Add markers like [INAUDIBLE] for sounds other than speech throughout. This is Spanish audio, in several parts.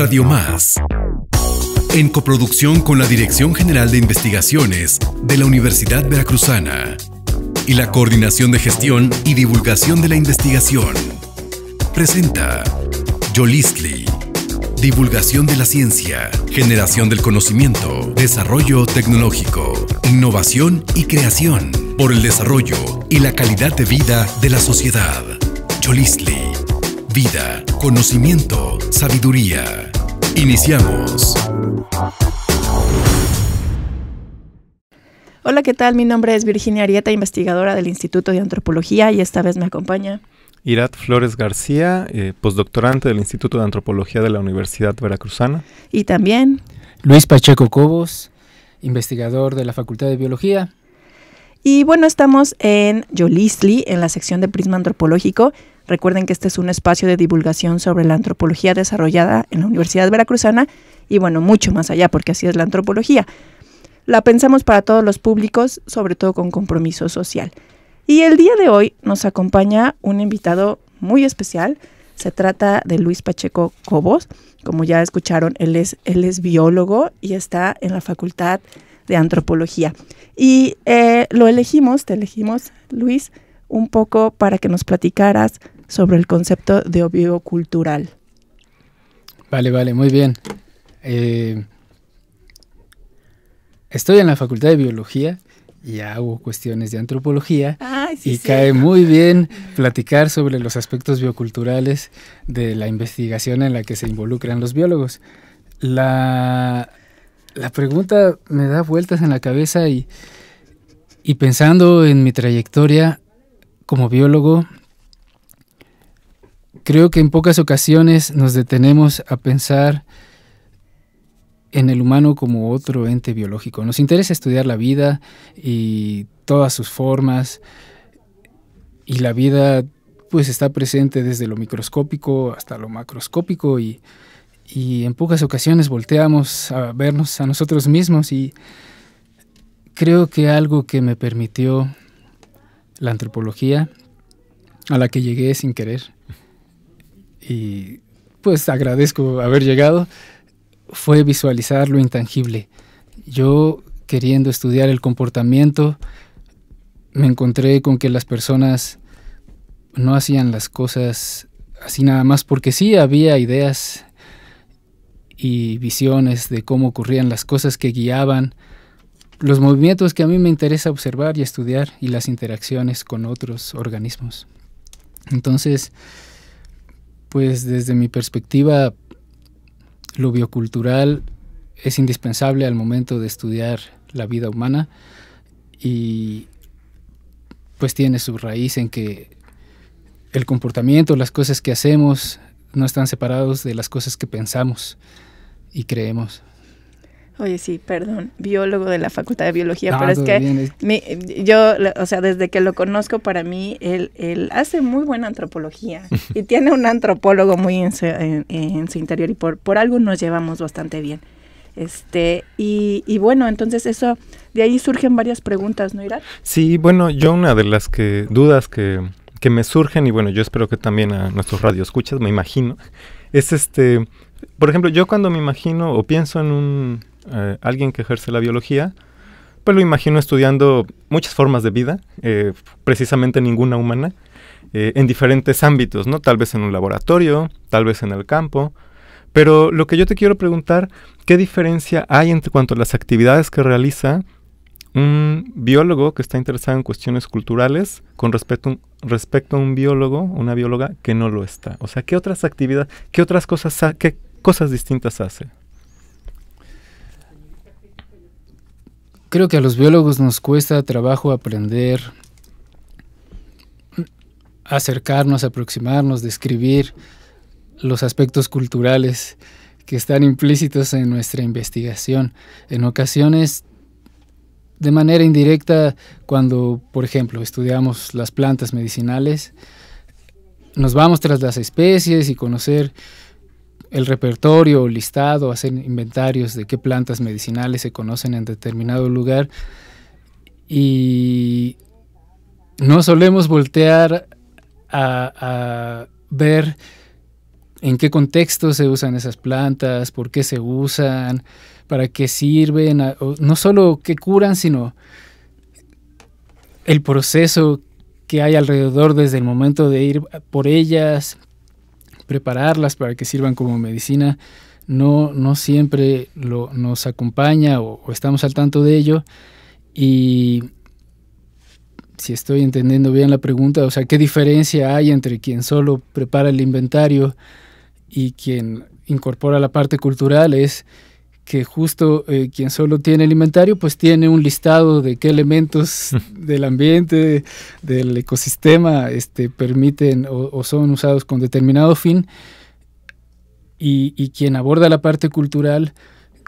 Radio Más. En coproducción con la Dirección General de Investigaciones de la Universidad Veracruzana y la Coordinación de Gestión y Divulgación de la Investigación. Presenta Yolistli. Divulgación de la ciencia, generación del conocimiento, desarrollo tecnológico, innovación y creación por el desarrollo y la calidad de vida de la sociedad. Yolistli vida, conocimiento, sabiduría. Iniciamos. Hola, ¿qué tal? Mi nombre es Virginia Arieta, investigadora del Instituto de Antropología y esta vez me acompaña. Irat Flores García, eh, postdoctorante del Instituto de Antropología de la Universidad Veracruzana. Y también. Luis Pacheco Cobos, investigador de la Facultad de Biología. Y bueno, estamos en Yolisli, en la sección de Prisma Antropológico, Recuerden que este es un espacio de divulgación sobre la antropología desarrollada en la Universidad Veracruzana y bueno, mucho más allá, porque así es la antropología. La pensamos para todos los públicos, sobre todo con compromiso social. Y el día de hoy nos acompaña un invitado muy especial. Se trata de Luis Pacheco Cobos. Como ya escucharon, él es, él es biólogo y está en la Facultad de Antropología. Y eh, lo elegimos, te elegimos, Luis, un poco para que nos platicaras sobre el concepto de biocultural. Vale, vale, muy bien. Eh, estoy en la Facultad de Biología y hago cuestiones de antropología y cae muy bien platicar sobre los aspectos bioculturales de la investigación en la que se involucran los biólogos. La, pregunta me da vueltas en la cabeza y, y pensando en mi trayectoria como biólogo, Creo que en pocas ocasiones nos detenemos a pensar en el humano como otro ente biológico. Nos interesa estudiar la vida y todas sus formas. Y la vida pues está presente desde lo microscópico hasta lo macroscópico y, y en pocas ocasiones volteamos a vernos a nosotros mismos y creo que algo que me permitió la antropología, a la que llegué sin querer, y pues agradezco haber llegado, fue visualizar lo intangible. Yo queriendo estudiar el comportamiento, me encontré con que las personas no hacían las cosas así nada más porque sí había ideas y visiones de cómo ocurrían las cosas que guiaban los movimientos que a mí me interesa observar y estudiar y las interacciones con otros organismos. Entonces, pues desde mi perspectiva, lo biocultural es indispensable al momento de estudiar la vida humana y pues tiene su raíz en que el comportamiento, las cosas que hacemos, no están separados de las cosas que pensamos y creemos. Oye, sí, perdón, biólogo de la Facultad de Biología, ah, pero es que yo, o sea, desde que lo conozco, para mí, él, él hace muy buena antropología [LAUGHS] y tiene un antropólogo muy en su, interior y por, por algo nos llevamos bastante bien. Este, y, y, bueno, entonces eso, de ahí surgen varias preguntas, ¿no, Irán? Sí, bueno, yo una de las que, dudas que, que me surgen, y bueno, yo espero que también a nuestros radioescuchas, me imagino, es este, por ejemplo, yo cuando me imagino o pienso en un eh, alguien que ejerce la biología, pues lo imagino estudiando muchas formas de vida, eh, precisamente ninguna humana, eh, en diferentes ámbitos, ¿no? Tal vez en un laboratorio, tal vez en el campo. Pero lo que yo te quiero preguntar, ¿qué diferencia hay entre cuanto a las actividades que realiza un biólogo que está interesado en cuestiones culturales con respecto a un biólogo, una bióloga que no lo está? O sea, ¿qué otras actividades, qué otras cosas, qué cosas distintas hace? creo que a los biólogos nos cuesta trabajo aprender, acercarnos, aproximarnos, describir los aspectos culturales que están implícitos en nuestra investigación. En ocasiones, de manera indirecta, cuando, por ejemplo, estudiamos las plantas medicinales, nos vamos tras las especies y conocer el repertorio, listado, hacen inventarios de qué plantas medicinales se conocen en determinado lugar y no solemos voltear a, ver en qué contexto se usan esas plantas, por qué se usan, para qué sirven, no solo qué curan, sino el proceso que hay alrededor desde el momento de ir por ellas, prepararlas para que sirvan como medicina no, no siempre lo, nos acompaña o, estamos al tanto de ello. Y si estoy entendiendo bien la pregunta, o sea, ¿qué diferencia hay entre quien solo prepara el inventario y quien incorpora la parte cultural? Es que justo eh, quien solo tiene el inventario, pues tiene un listado de qué elementos [LAUGHS] del ambiente, del ecosistema, este, permiten o, son usados con determinado fin. Y, quien aborda la parte cultural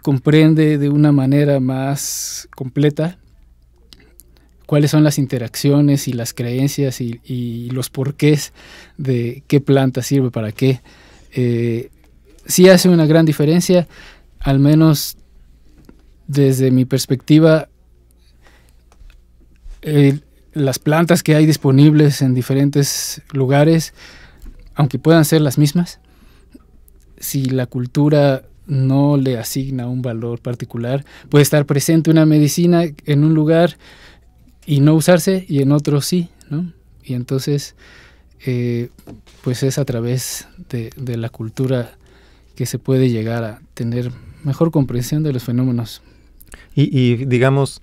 comprende de una manera más completa cuáles son las interacciones y las creencias y, los porqués de qué planta sirve para qué. Eh, sí hace una gran diferencia al menos desde mi perspectiva, las plantas que hay disponibles en diferentes lugares, aunque puedan ser las mismas, si la cultura no le asigna un valor particular, puede estar presente una medicina en un lugar y no usarse y en otro sí, ¿no? Y entonces, eh, pues es a través de, de la cultura que se puede llegar a tener mejor comprensión de los fenómenos. Y, digamos,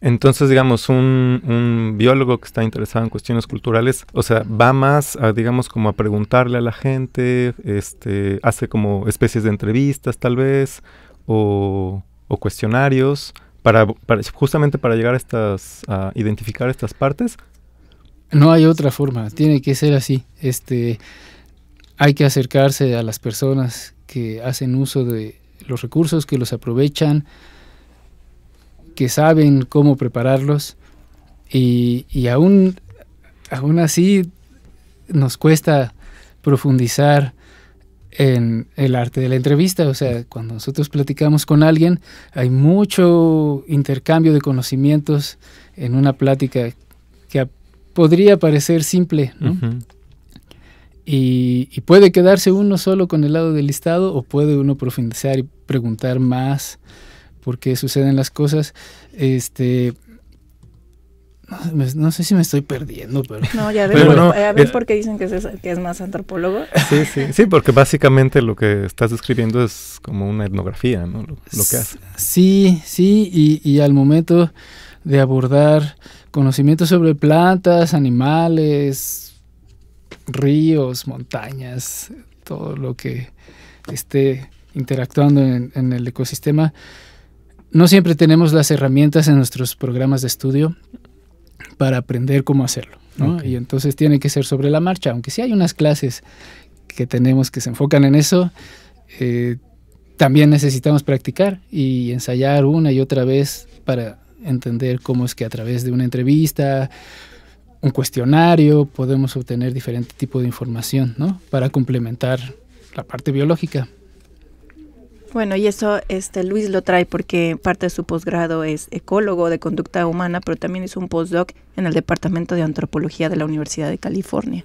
entonces, digamos, un, biólogo que está interesado en cuestiones culturales, o sea, va más a, digamos, como a preguntarle a la gente, este, hace como especies de entrevistas tal vez, o, o cuestionarios, para, justamente para llegar a estas, a identificar estas partes. No hay otra forma, tiene que ser así. Este, hay que acercarse a las personas que hacen uso de, los recursos, que los aprovechan, que saben cómo prepararlos y, aún, aún así nos cuesta profundizar en el arte de la entrevista. O sea, cuando nosotros platicamos con alguien, hay mucho intercambio de conocimientos en una plática que podría parecer simple, ¿no? Y, puede quedarse uno solo con el lado del listado o puede uno profundizar y preguntar más por qué suceden las cosas. Este, no, sé si me estoy perdiendo, pero... No, ya ven por qué dicen que es, más antropólogo. Sí, sí, sí, porque básicamente lo que estás describiendo es como una etnografía, ¿no? Lo, que hace. Sí, sí, y, y al momento de abordar conocimientos sobre plantas, animales, ríos, montañas, todo lo que esté interactuando en, el ecosistema. No siempre tenemos las herramientas en nuestros programas de estudio para aprender cómo hacerlo, Y entonces tiene que ser sobre la marcha, aunque sí hay unas clases que tenemos que se enfocan en eso, eh, también necesitamos practicar y ensayar una y otra vez para entender cómo es que a través de una entrevista, un cuestionario, podemos obtener diferente tipo de información, ¿no? Para complementar la parte biológica. Bueno, y eso este Luis lo trae porque parte de su posgrado es ecólogo de conducta humana, pero también es un postdoc en el Departamento de Antropología de la Universidad de California.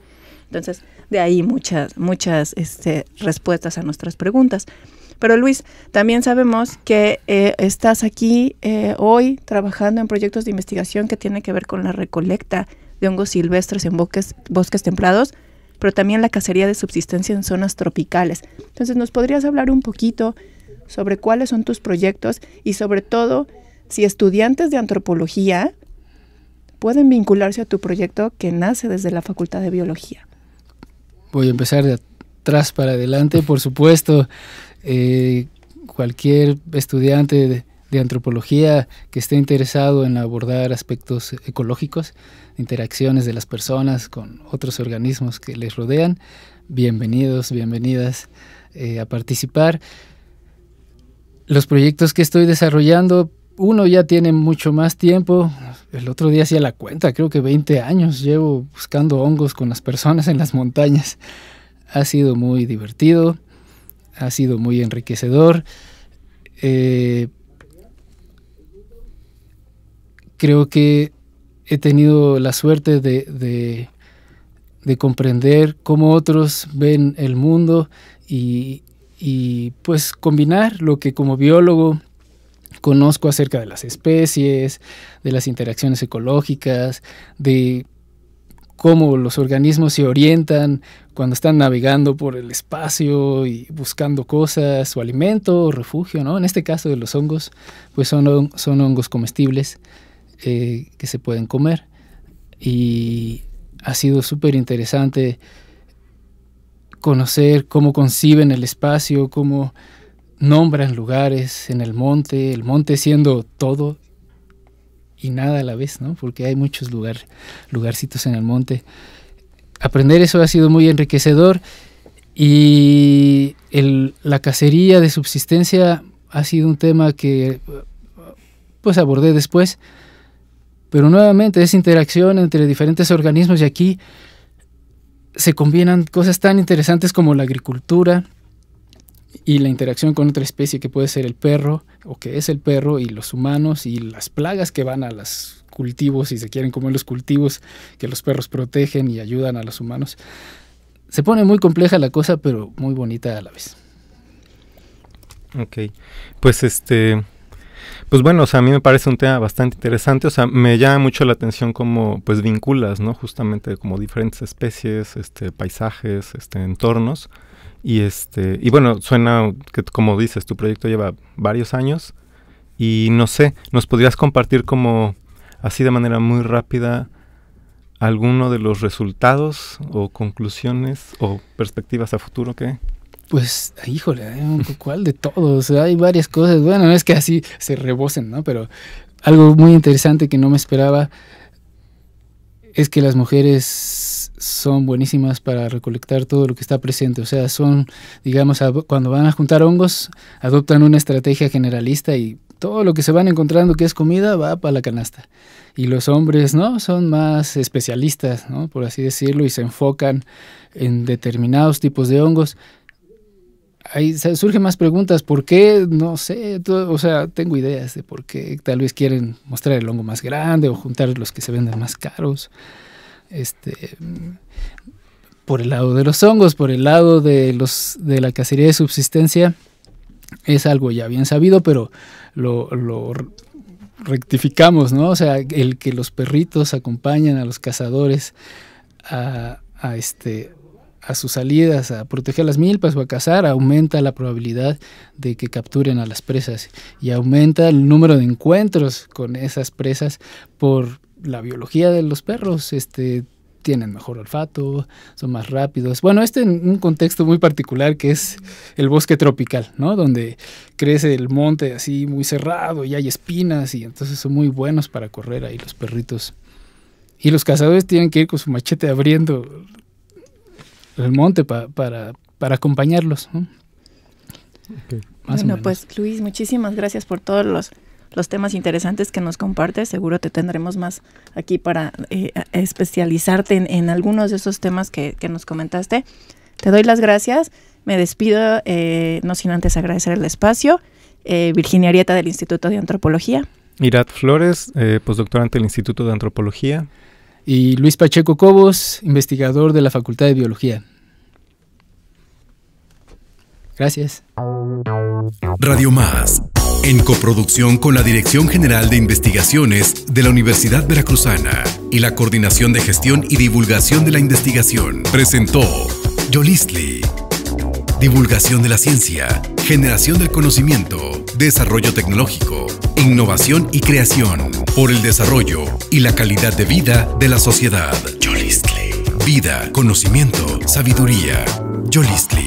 Entonces, de ahí muchas muchas este, respuestas a nuestras preguntas. Pero Luis, también sabemos que eh, estás aquí eh, hoy trabajando en proyectos de investigación que tienen que ver con la recolecta de hongos silvestres en bosques, bosques templados, pero también la cacería de subsistencia en zonas tropicales. Entonces, ¿nos podrías hablar un poquito sobre cuáles son tus proyectos y sobre todo si estudiantes de antropología pueden vincularse a tu proyecto que nace desde la Facultad de Biología? Voy a empezar de atrás para adelante, por supuesto. Eh, cualquier estudiante de, de antropología que esté interesado en abordar aspectos ecológicos, interacciones de las personas con otros organismos que les rodean, bienvenidos, bienvenidas eh, a participar. Los proyectos que estoy desarrollando, uno ya tiene mucho más tiempo. El otro día hacía la cuenta, creo que 20 años llevo buscando hongos con las personas en las montañas. Ha sido muy divertido, ha sido muy enriquecedor. Eh, creo que he tenido la suerte de, comprender cómo otros ven el mundo y, pues combinar lo que como biólogo conozco acerca de las especies, de las interacciones ecológicas, de cómo los organismos se orientan cuando están navegando por el espacio y buscando cosas, su alimento refugio, ¿no? En este caso de los hongos, pues son hongos comestibles. Eh, que se pueden comer. Y ha sido súper interesante conocer cómo conciben el espacio, cómo nombran lugares en el monte, el monte siendo todo y nada a la vez, Porque hay muchos lugar, lugarcitos en el monte. Aprender eso ha sido muy enriquecedor y la cacería de subsistencia ha sido un tema que pues abordé después. Pero nuevamente, esa interacción entre diferentes organismos y aquí se combinan cosas tan interesantes como la agricultura y la interacción con otra especie que puede ser el perro o que es el perro y los humanos y las plagas que van a los cultivos y se quieren comer los cultivos que los perros protegen y ayudan a los humanos. Se pone muy compleja la cosa, pero muy bonita a la vez. Ok, pues este, pues bueno, o sea, a mí me parece un tema bastante interesante, o sea, me llama mucho la atención cómo pues vinculas, ¿no? Justamente como diferentes especies, este, paisajes, este, entornos. Y este, y bueno, suena que como dices, tu proyecto lleva varios años y no sé, ¿nos podrías compartir como así de manera muy rápida alguno de los resultados o conclusiones o perspectivas a futuro que pues, híjole, ¿cuál de todos? Hay varias cosas. Bueno, no es que así se rebosen, ¿no? Pero algo muy interesante que no me esperaba es que las mujeres son buenísimas para recolectar todo lo que está presente. O sea, son, digamos, cuando van a juntar hongos, adoptan una estrategia generalista y todo lo que se van encontrando que es comida va para la canasta. Y los hombres, ¿no? Son más especialistas, ¿no? Por así decirlo, y se enfocan en determinados tipos de hongos ahí surgen más preguntas. ¿Por qué? No sé. o sea, tengo ideas de por qué tal vez quieren mostrar el hongo más grande o juntar los que se venden más caros. Este, por el lado de los hongos, por el lado de, los, de la cacería de subsistencia, es algo ya bien sabido, pero lo, rectificamos, ¿no? O sea, el que los perritos acompañan a los cazadores a este a sus salidas a proteger las milpas o a cazar, aumenta la probabilidad de que capturen a las presas y aumenta el número de encuentros con esas presas por la biología de los perros. Este, tienen mejor olfato, son más rápidos. Bueno, este en un contexto muy particular que es el bosque tropical, ¿no? Donde crece el monte así muy cerrado y hay espinas y entonces son muy buenos para correr ahí los perritos. Y los cazadores tienen que ir con su machete abriendo el monte para, acompañarlos. Bueno, pues Luis, muchísimas gracias por todos los, temas interesantes que nos compartes. Seguro te tendremos más aquí para eh, especializarte en, algunos de esos temas que, nos comentaste. Te doy las gracias. Me despido, eh, no sin antes agradecer el espacio. Eh, Virginia Arieta del Instituto de Antropología. Irat Flores, eh, postdoctorante del Instituto de Antropología y Luis Pacheco Cobos, investigador de la Facultad de Biología. Gracias. Radio Más, en coproducción con la Dirección General de Investigaciones de la Universidad Veracruzana y la Coordinación de Gestión y Divulgación de la Investigación, presentó Yolistli. Divulgación de la ciencia, generación del conocimiento, desarrollo tecnológico, innovación y creación por el desarrollo y la calidad de vida de la sociedad. Yolistli. Vida, conocimiento, sabiduría. Yolistli.